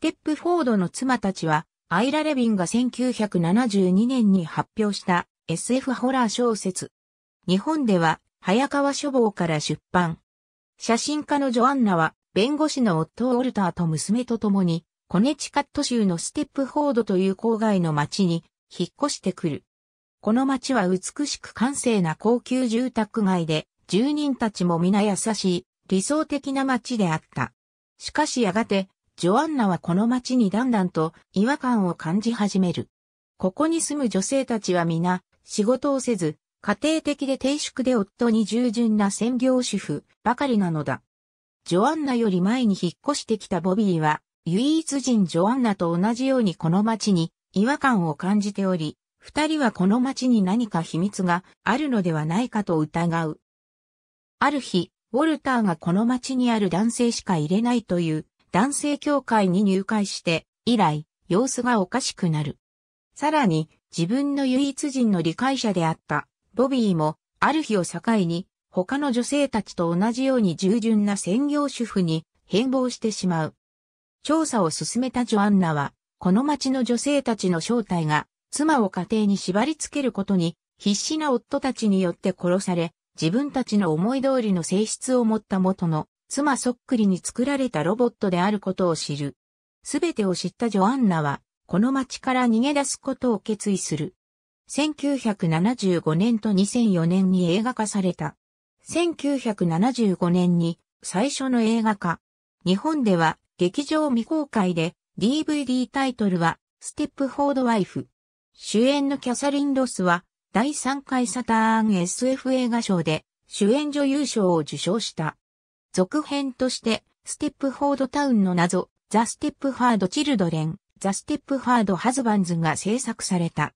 ステップフォードの妻たちは、アイラ・レビンが1972年に発表した SF ホラー小説。日本では、早川書房から出版。写真家のジョアンナは、弁護士の夫オルターと娘と共に、コネチカット州のステップフォードという郊外の町に引っ越してくる。この町は美しく閑静な高級住宅街で、住人たちも皆優しい、理想的な町であった。しかしやがて、ジョアンナはこの街にだんだんと違和感を感じ始める。ここに住む女性たちは皆、仕事をせず、家庭的で低粛で夫に従順な専業主婦ばかりなのだ。ジョアンナより前に引っ越してきたボビーは、唯一人ジョアンナと同じようにこの街に違和感を感じており、二人はこの街に何か秘密があるのではないかと疑う。ある日、ウォルターがこの街にある男性しか入れないという男性協会に入会して以来様子がおかしくなる。さらに自分の唯一人の理解者であったボビーもある日を境に他の女性たちと同じように従順な専業主婦に変貌してしまう。調査を進めたジョアンナは、この町の女性たちの正体が、妻を家庭に縛り付けることに、必死な夫たちによって殺され、自分たちの思い通りの性質を持った元の妻そっくりに作られたロボットであることを知る。すべてを知ったジョアンナは、この町から逃げ出すことを決意する。1975年と2004年に映画化された。1975年に最初の映画化。日本では劇場未公開で DVD タイトルはステップフォードワイフ。主演のキャサリン・ロスは第3回サターン SF 映画賞で主演女優賞を受賞した。続編として、ステップフォードタウンの謎、ザ・ステップファード・チルドレン、ザ・ステップファード・ハズバンズが制作された。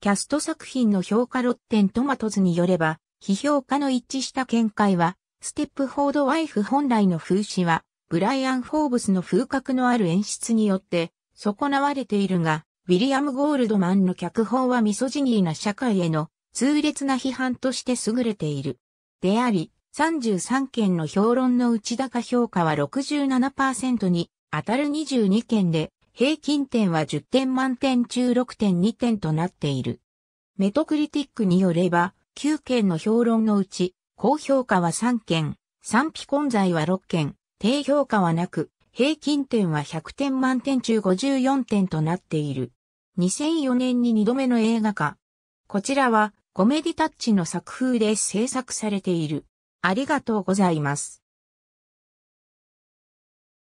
キャスト作品の評価ロッテントマトズによれば、批評家の一致した見解は、ステップフォード・ワイフ本来の風刺は、ブライアン・フォーブスの風格のある演出によって、損なわれているが、ウィリアム・ゴールドマンの脚本はミソジニーな社会への痛烈な批判として優れている。であり、33件の評論の内高評価は67%に当たる22件で、平均点は10点満点中6.2点となっている。メトクリティックによれば、9件の評論のうち、高評価は3件、賛否混在は6件、低評価はなく、平均点は100点満点中54点となっている。2004年に2度目の映画化。こちらはコメディタッチの作風で制作されている。ありがとうございます。